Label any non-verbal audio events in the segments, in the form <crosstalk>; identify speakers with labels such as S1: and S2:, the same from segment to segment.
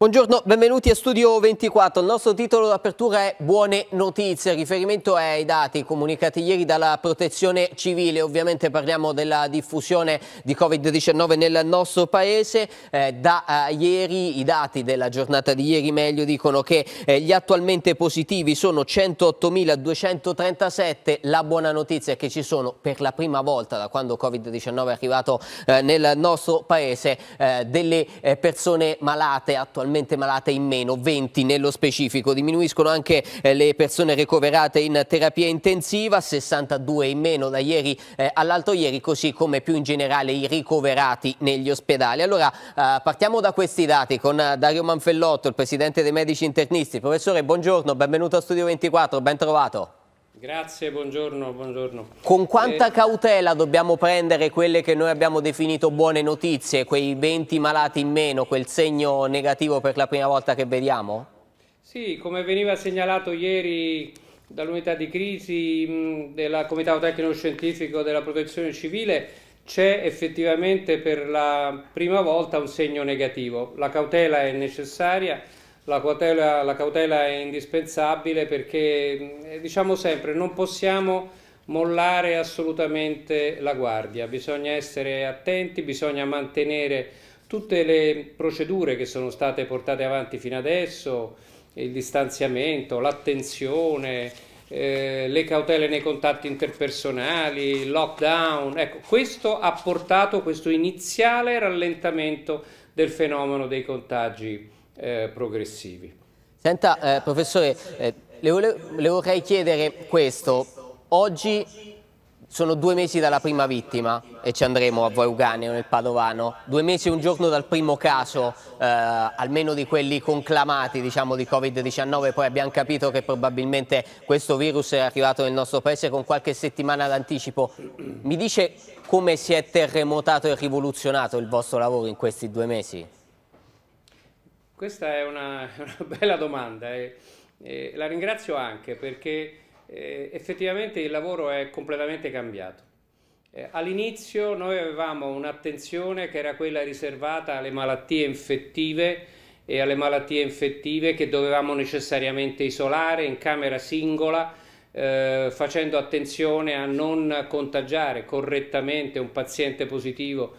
S1: Buongiorno, benvenuti a Studio 24. Il nostro titolo d'apertura è Buone notizie. Il riferimento è ai dati comunicati ieri dalla protezione civile. Ovviamente parliamo della diffusione di Covid-19 nel nostro paese. Eh, da eh, ieri, i dati della giornata di ieri meglio dicono che eh, gli attualmente positivi sono 108.237. La buona notizia è che ci sono per la prima volta da quando Covid-19 è arrivato eh, nel nostro paese eh, delle eh, persone malate attualmente totalmente malate in meno, 20 nello specifico. Diminuiscono anche eh, le persone ricoverate in terapia intensiva, 62 in meno da ieri eh, all'altro ieri, così come più in generale i ricoverati negli ospedali. Allora eh, partiamo da questi dati con Dario Manfellotto, il presidente dei medici internisti. Professore, buongiorno, benvenuto a Studio 24, ben trovato.
S2: Grazie, buongiorno, buongiorno. Con quanta eh...
S1: cautela dobbiamo prendere quelle che noi abbiamo definito buone notizie, quei 20 malati in meno, quel segno negativo per la prima volta che vediamo?
S2: Sì, come veniva segnalato ieri dall'unità di crisi del Comitato Tecnico Scientifico della Protezione Civile, c'è effettivamente per la prima volta un segno negativo. La cautela è necessaria la cautela, la cautela è indispensabile perché eh, diciamo sempre non possiamo mollare assolutamente la guardia, bisogna essere attenti, bisogna mantenere tutte le procedure che sono state portate avanti fino adesso, il distanziamento, l'attenzione, eh, le cautele nei contatti interpersonali, il lockdown, ecco, questo ha portato questo iniziale rallentamento del fenomeno dei contagi eh, progressivi.
S1: Senta, eh, professore, eh, le, vole le vorrei chiedere questo. Oggi sono due mesi dalla prima vittima e ci andremo a Vauganeo nel Padovano, due mesi e un giorno dal primo caso, eh, almeno di quelli conclamati diciamo, di Covid-19, poi abbiamo capito che probabilmente questo virus è arrivato nel nostro paese con qualche settimana d'anticipo. Mi dice come si è terremotato e rivoluzionato il vostro lavoro in questi due mesi?
S2: Questa è una, <laughs> una bella domanda e, eh. e, la ringrazio anche perché eh, effettivamente il lavoro è completamente cambiato. Eh, all'inizio noi avevamo un'attenzione che era quella riservata alle malattie infettive e alle malattie infettive che dovevamo necessariamente isolare in camera singola eh, facendo attenzione a non contagiare correttamente un paziente positivo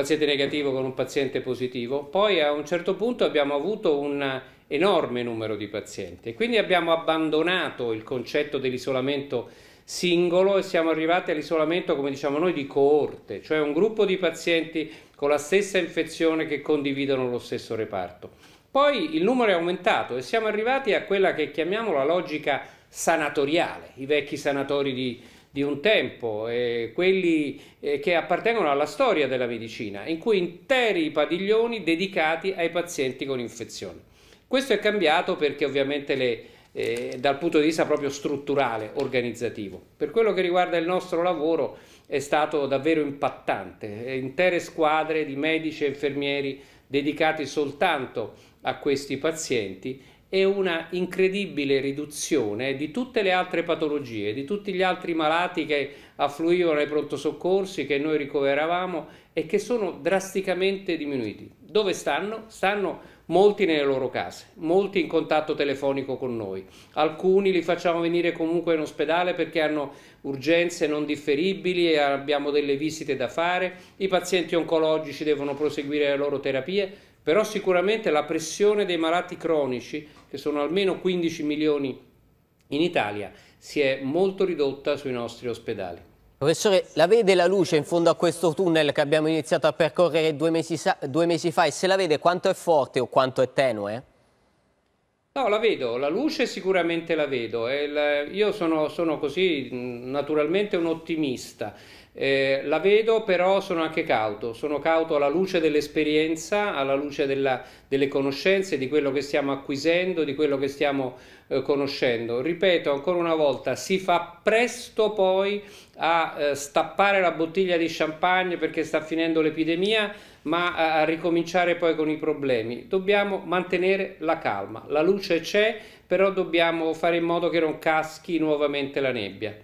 S2: paziente negativo con un paziente positivo, poi a un certo punto abbiamo avuto un enorme numero di pazienti, quindi abbiamo abbandonato il concetto dell'isolamento singolo e siamo arrivati all'isolamento, come diciamo noi, di coorte, cioè un gruppo di pazienti con la stessa infezione che condividono lo stesso reparto. Poi il numero è aumentato e siamo arrivati a quella che chiamiamo la logica sanatoriale, i vecchi sanatori di di un tempo, eh, quelli eh, che appartengono alla storia della medicina, in cui interi padiglioni dedicati ai pazienti con infezioni. Questo è cambiato perché ovviamente le, eh, dal punto di vista proprio strutturale, organizzativo. Per quello che riguarda il nostro lavoro è stato davvero impattante, eh, intere squadre di medici e infermieri dedicati soltanto a questi pazienti e una incredibile riduzione di tutte le altre patologie, di tutti gli altri malati che affluivano ai pronto soccorsi, che noi ricoveravamo e che sono drasticamente diminuiti. Dove stanno? Stanno molti nelle loro case, molti in contatto telefonico con noi. Alcuni li facciamo venire comunque in ospedale perché hanno urgenze non differibili e abbiamo delle visite da fare. I pazienti oncologici devono proseguire le loro terapie, però sicuramente la pressione dei malati cronici che sono almeno 15 milioni in Italia, si è molto ridotta sui nostri ospedali.
S1: Professore, la vede la luce in fondo a questo tunnel che abbiamo iniziato a percorrere due mesi, due mesi fa e se la vede quanto è forte o quanto è tenue?
S2: No, la vedo, la luce sicuramente la vedo. io sono, sono così naturalmente un ottimista. Eh, la vedo, però sono anche cauto, sono cauto alla luce dell'esperienza, alla luce della, delle conoscenze, di quello che stiamo acquisendo, di quello che stiamo eh, conoscendo. Ripeto ancora una volta, si fa presto poi a eh, stappare la bottiglia di champagne perché sta finendo l'epidemia ma a ricominciare poi con i problemi. Dobbiamo mantenere la calma, la luce c'è, però dobbiamo fare in modo che non caschi nuovamente la nebbia.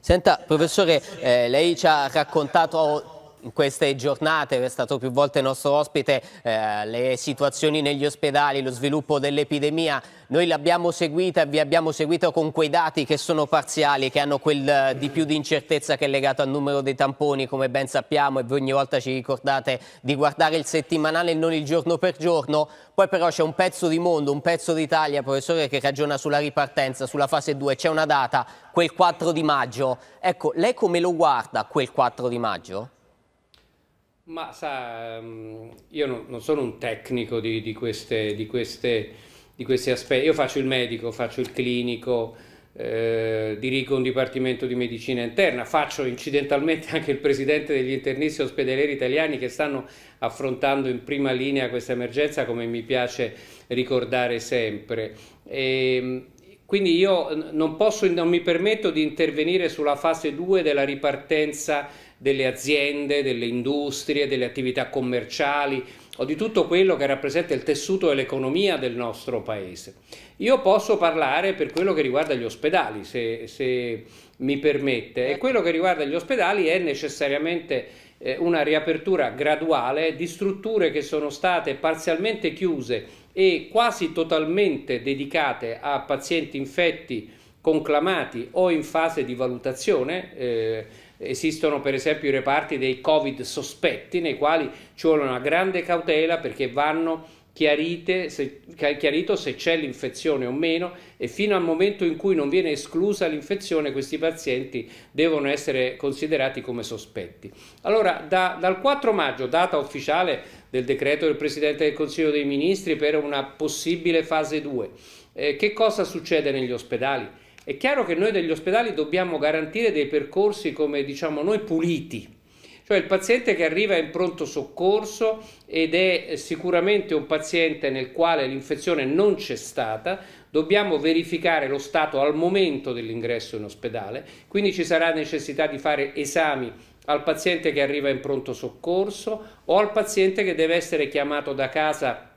S1: Senta, professore, eh, lei ci ha raccontato in queste giornate, è stato più volte nostro ospite, eh, le situazioni negli ospedali, lo sviluppo dell'epidemia, noi l'abbiamo seguita e vi abbiamo seguito con quei dati che sono parziali, che hanno quel eh, di più di incertezza che è legato al numero dei tamponi, come ben sappiamo, e voi ogni volta ci ricordate di guardare il settimanale e non il giorno per giorno, poi però c'è un pezzo di mondo, un pezzo d'Italia, professore, che ragiona sulla ripartenza, sulla fase 2, c'è una data, quel 4 di maggio, ecco, lei come lo guarda quel 4 di maggio?
S2: Ma sa, ehm, io non, sono un tecnico di, di, queste, di, queste, di questi aspetti, io faccio il medico, faccio il clinico, eh, dirigo un dipartimento di medicina interna, faccio incidentalmente <laughs> anche il presidente degli internisti ospedalieri italiani che stanno affrontando in prima linea questa emergenza come mi piace ricordare sempre. E, ehm, quindi io non, posso, non mi permetto di intervenire sulla fase 2 della ripartenza delle aziende, delle industrie, delle attività commerciali o di tutto quello che rappresenta il tessuto e l'economia del nostro paese. Io posso parlare per quello che riguarda gli ospedali, se, se mi permette, e quello che riguarda gli ospedali è necessariamente eh, una riapertura graduale di strutture che sono state parzialmente chiuse e quasi totalmente dedicate a pazienti infetti conclamati o in fase di valutazione. Eh, Esistono per esempio i reparti dei Covid sospetti nei quali ci vuole una grande cautela perché vanno chiarite se, chiarito se c'è l'infezione o meno e fino al momento in cui non viene esclusa l'infezione questi pazienti devono essere considerati come sospetti. Allora da, dal 4 maggio, data ufficiale del decreto del Presidente del Consiglio dei Ministri per una possibile fase 2, eh, che cosa succede negli ospedali? È chiaro che noi degli ospedali dobbiamo garantire dei percorsi, come diciamo noi, puliti, cioè il paziente che arriva in pronto soccorso ed è eh, sicuramente un paziente nel quale l'infezione non c'è stata, dobbiamo verificare lo stato al momento dell'ingresso in ospedale, quindi ci sarà necessità di fare esami al paziente che arriva in pronto soccorso o al paziente che deve essere chiamato da casa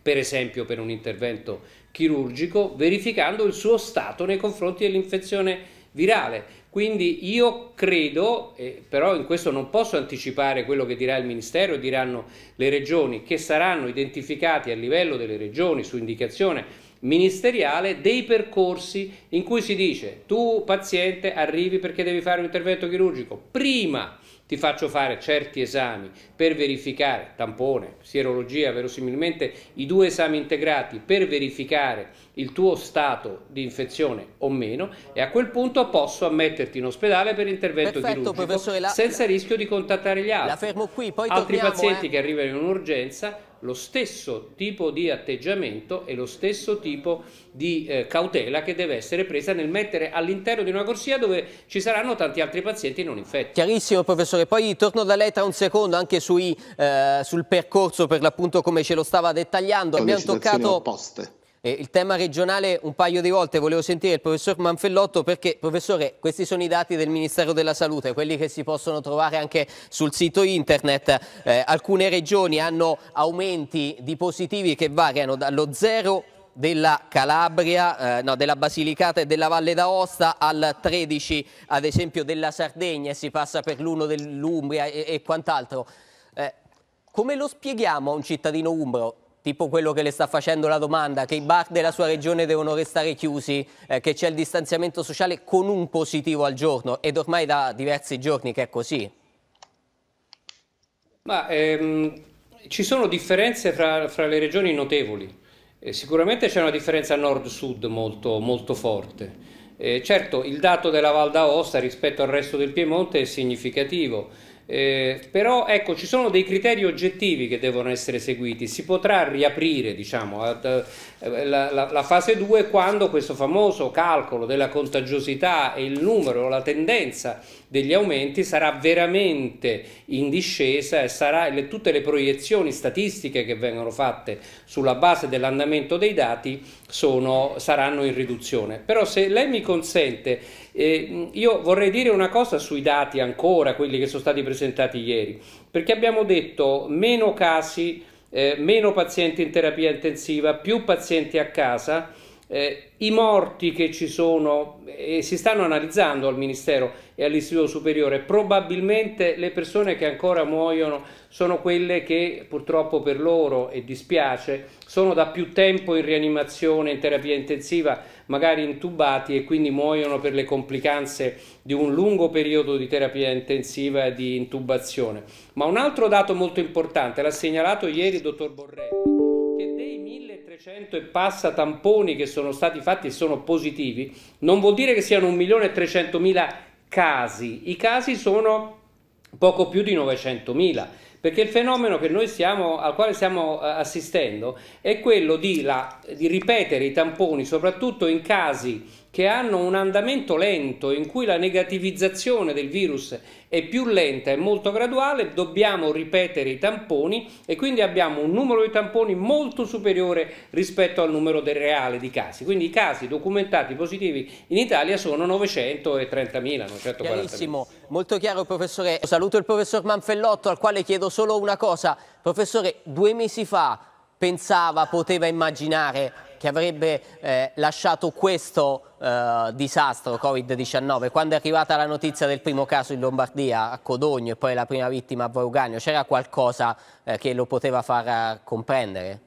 S2: per esempio per un intervento chirurgico, verificando il suo stato nei confronti dell'infezione virale. Quindi io credo, eh, però in questo non posso anticipare quello che dirà il Ministero e diranno le regioni, che saranno identificati a livello delle regioni su indicazione ministeriale dei percorsi in cui si dice tu paziente arrivi perché devi fare un intervento chirurgico, prima ti faccio fare certi esami per verificare, tampone, sierologia, verosimilmente i due esami integrati per verificare il tuo stato di infezione o meno e a quel punto posso ammetterti in ospedale per intervento Perfetto, chirurgico la, senza la, rischio di contattare gli altri.
S1: Qui, Altri torniamo, pazienti eh. che
S2: arrivano in un'urgenza lo stesso tipo di atteggiamento e lo stesso tipo di eh, cautela che deve essere presa nel mettere all'interno di una corsia dove ci saranno tanti altri pazienti non infetti.
S1: Chiarissimo professore, poi torno da lei tra un secondo anche sui, eh, sul percorso per l'appunto come ce lo stava dettagliando. Abbiamo toccato... Opposte eh, il tema regionale un paio di volte volevo sentire il professor Manfellotto perché, professore, questi sono i dati del Ministero della Salute, quelli che si possono trovare anche sul sito internet. Eh, alcune regioni hanno aumenti di positivi che variano dallo 0 della Calabria, eh, no, della Basilicata e della Valle d'Aosta al 13 ad esempio della Sardegna e si passa per l'1 dell'Umbria e, e quant'altro. Eh, come lo spieghiamo a un cittadino umbro tipo quello che le sta facendo la domanda, che i bar della sua regione devono restare chiusi, eh, che c'è il distanziamento sociale con un positivo al giorno ed ormai da diversi giorni che è così?
S2: Ma ehm, ci sono differenze fra, fra le regioni notevoli. Eh, sicuramente c'è una differenza nord-sud molto, molto, forte. Eh, certo, il dato della Val d'Aosta rispetto al resto del Piemonte è significativo. Eh, però ecco, ci sono dei criteri oggettivi che devono essere seguiti. Si potrà riaprire diciamo, ad, eh, la, la, la, fase 2 quando questo famoso calcolo della contagiosità e il numero, la tendenza degli aumenti sarà veramente in discesa e sarà, le, tutte le proiezioni statistiche che vengono fatte sulla base dell'andamento dei dati sono, saranno in riduzione. Però se lei mi consente, eh, io vorrei dire una cosa sui dati ancora, quelli che sono stati presentati ieri, perché abbiamo detto meno casi, eh, meno pazienti in terapia intensiva, più pazienti a casa, eh, i morti che ci sono e eh, si stanno analizzando al Ministero e all'Istituto Superiore, probabilmente le persone che ancora muoiono sono quelle che purtroppo per loro, e dispiace, sono da più tempo in rianimazione, in terapia intensiva, magari intubati e quindi muoiono per le complicanze di un lungo periodo di terapia intensiva e di intubazione. Ma un altro dato molto importante l'ha segnalato ieri il dottor Borrelli. 100 e passa tamponi che sono stati fatti e sono positivi, non vuol dire che siano 1.300.000 casi. I casi sono poco più di 900.000 perché il fenomeno stiamo, al quale stiamo eh, assistendo è quello di, la, di ripetere i tamponi soprattutto in casi che hanno un andamento lento in cui la negativizzazione del virus è più lenta e molto graduale, dobbiamo ripetere i tamponi e quindi abbiamo un numero di tamponi molto superiore rispetto al numero reale di casi. Quindi i casi documentati positivi in Italia sono 930.000, 940.000. Chiarissimo,
S1: molto chiaro professore. Saluto il professor Manfellotto al quale chiedo solo una cosa. Professore, due mesi fa pensava, poteva immaginare che avrebbe eh, lasciato questo eh, disastro Covid-19. Quando è arrivata la notizia del primo caso in Lombardia, a Codogno, e poi la prima vittima a Vaugagno, c'era qualcosa eh, che lo poteva far eh, comprendere?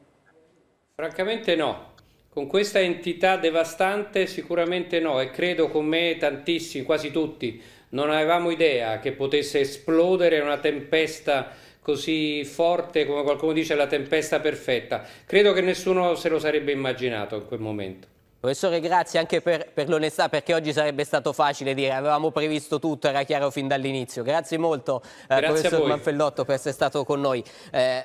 S2: Francamente no. Con questa entità devastante sicuramente no e credo con me tantissimi, quasi tutti, non avevamo idea che potesse esplodere una tempesta così forte come qualcuno dice la tempesta perfetta. Credo che nessuno se lo sarebbe immaginato in quel momento.
S1: Professore, grazie anche per, per l'onestà, perché oggi sarebbe stato facile dire avevamo previsto tutto, era chiaro fin dall'inizio. Grazie molto, eh, professor Manfellotto, per essere stato con noi. Eh,